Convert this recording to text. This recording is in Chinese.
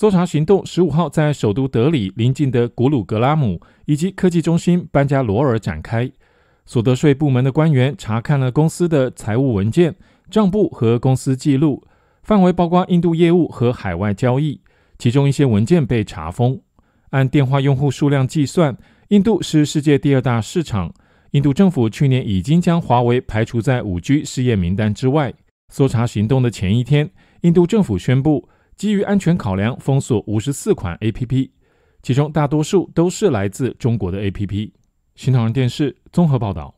搜查行动十五号在首都德里邻近的古鲁格拉姆以及科技中心班加罗尔展开。所得税部门的官员查看了公司的财务文件、账簿和公司记录，范围包括印度业务和海外交易，其中一些文件被查封。按电话用户数量计算，印度是世界第二大市场。印度政府去年已经将华为排除在 5G 事业名单之外。搜查行动的前一天，印度政府宣布。基于安全考量，封锁五十四款 A P P，其中大多数都是来自中国的 A P P。新唐人电视综合报道。